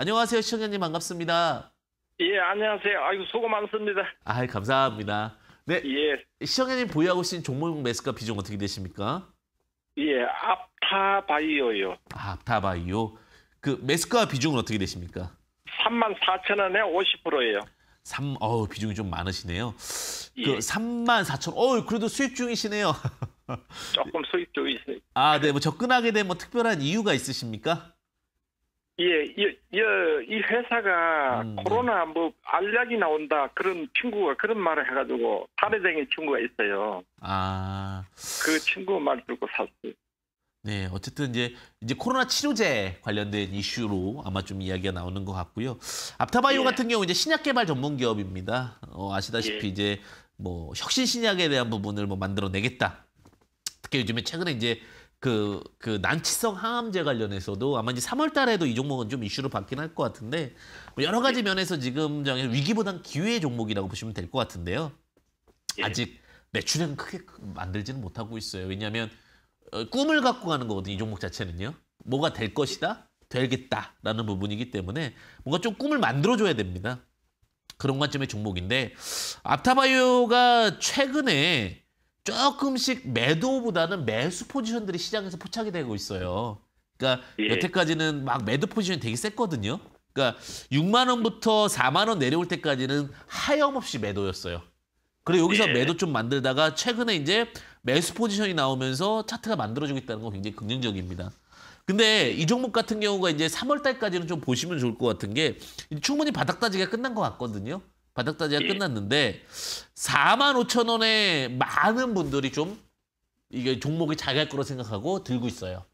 안녕하세요, 시청자님 반갑습니다. 예, 안녕하세요. 아이고 수고 많습니다. 아, 감사합니다. 네. 예. 시청자님 보유하고 계신 종목 매수가 비중 어떻게 되십니까? 예, 압타바이오요. 아, 타바이오그 매수가 비중은 어떻게 되십니까? 3만 4천 원에 50%예요. 3, 어 비중이 좀 많으시네요. 그 예. 그 3만 4천, 어 그래도 수익 중이시네요. 조금 수익 중이시네요. 아, 네, 뭐 접근하게 된뭐 특별한 이유가 있으십니까? 예, 이, 이 회사가 음. 코로나 뭐 알약이 나온다 그런 친구가 그런 말을 해가지고 탈의쟁이 친구가 있어요. 아, 그 친구 말 듣고 샀어요. 네, 어쨌든 이제 이제 코로나 치료제 관련된 이슈로 아마 좀 이야기가 나오는 것 같고요. 앞타바이오 예. 같은 경우 이제 신약 개발 전문 기업입니다. 어, 아시다시피 예. 이제 뭐 혁신 신약에 대한 부분을 뭐 만들어내겠다. 특히 요즘에 최근에 이제 그, 그 난치성 항암제 관련해서도 아마 이제 3월 달에도 이 종목은 좀 이슈로 바뀌긴 할 것 같은데 뭐 여러 가지 면에서 지금 위기보단 기회의 종목이라고 보시면 될 것 같은데요. 예. 아직 매출은 크게 만들지는 못하고 있어요. 왜냐하면 어, 꿈을 갖고 가는 거거든요. 이 종목 자체는요. 뭐가 될 것이다, 되겠다라는 부분이기 때문에 뭔가 좀 꿈을 만들어줘야 됩니다. 그런 관점의 종목인데 아타바이오가 최근에 조금씩 매도보다는 매수 포지션들이 시장에서 포착이 되고 있어요. 그러니까 예. 여태까지는 막 매도 포지션이 되게 셌거든요. 그러니까 6만 원부터 4만 원 내려올 때까지는 하염없이 매도였어요. 그리고 여기서 예. 매도 좀 만들다가 최근에 이제 매수 포지션이 나오면서 차트가 만들어지고 있다는 건 굉장히 긍정적입니다. 근데 이 종목 같은 경우가 이제 3월 달까지는 좀 보시면 좋을 것 같은 게 충분히 바닥 다지기가 끝난 것 같거든요. 바닥 따지가 예. 끝났는데 4만 5천 원에 많은 분들이 좀 이게 종목이 자갈 거로 생각하고 들고 있어요.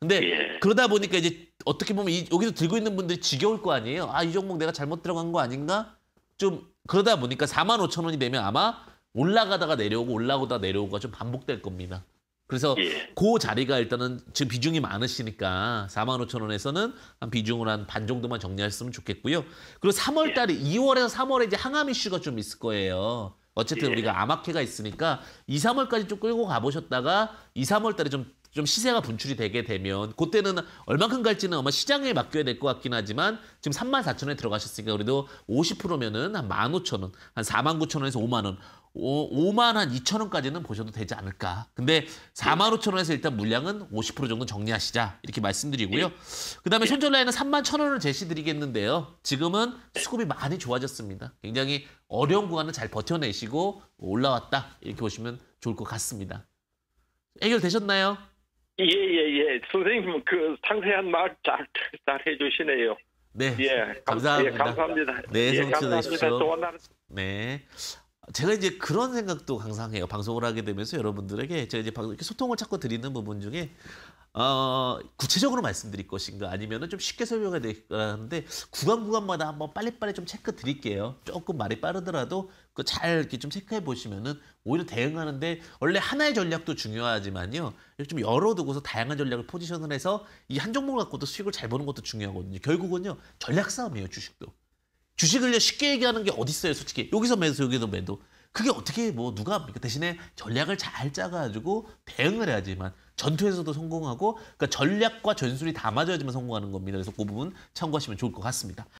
근데 예. 그러다 보니까 이제 어떻게 보면 이, 여기서 들고 있는 분들이 지겨울 거 아니에요. 아 이 종목 내가 잘못 들어간 거 아닌가? 좀 그러다 보니까 4만 5천 원이 되면 아마 올라가다가 내려오고 올라오다 내려오고가 좀 반복될 겁니다. 그래서 예. 그 자리가 일단은 지금 비중이 많으시니까 4만 5천 원에서는 한 비중을 한 반 정도만 정리했으면 좋겠고요. 그리고 3월 달에 예. 2월에서 3월에 이제 항암 이슈가 좀 있을 거예요. 어쨌든 예. 우리가 암흑해가 있으니까 2, 3월까지 좀 끌고 가보셨다가 2, 3월 달에 좀, 좀 시세가 분출이 되게 되면 그때는 얼만큼 갈지는 아마 시장에 맡겨야 될 것 같긴 하지만 지금 3만 4천 원에 들어가셨으니까 그래도 50%면은 한1 5천원한 4만 9천 원에서 5만 원 오, 5만 한 2천 원까지는 보셔도 되지 않을까. 근데 4만 5천 원에서 일단 물량은 50% 정도 정리하시자 이렇게 말씀드리고요. 그다음에 예. 손절 라인은 3만 1천 원을 제시드리겠는데요. 지금은 수급이 많이 좋아졌습니다. 굉장히 어려운 구간을 잘 버텨내시고 올라왔다 이렇게 보시면 좋을 것 같습니다. 해결되셨나요? 예예예 예, 예. 선생님 그 상세한 말잘잘 해주시네요. 네. 예. 감사합니다. 예, 감사합니다. 네, 성취 되십시오. 네. 제가 이제 그런 생각도 항상 해요. 방송을 하게 되면서 여러분들에게 제가 이제 방송 이렇게 소통을 찾고 드리는 부분 중에 어, 구체적으로 말씀드릴 것인가 아니면은 좀 쉽게 설명이 되는데 구간 구간마다 한번 빨리빨리 좀 체크 드릴게요. 조금 말이 빠르더라도 그잘 이렇게 좀 체크해 보시면은 오히려 대응하는데 원래 하나의 전략도 중요하지만요. 좀 열어두고서 다양한 전략을 포지션을 해서 이 한 종목 갖고도 수익을 잘 보는 것도 중요하거든요. 결국은요 전략 싸움이에요 주식도. 주식을 쉽게 얘기하는 게 어디 있어요, 솔직히. 여기서 매도, 여기서 매도. 그게 어떻게 뭐 누가 합니까? 대신에 전략을 잘 짜가지고 대응을 해야지만 전투에서도 성공하고 그러니까 전략과 전술이 다 맞아야지만 성공하는 겁니다. 그래서 그 부분 참고하시면 좋을 것 같습니다.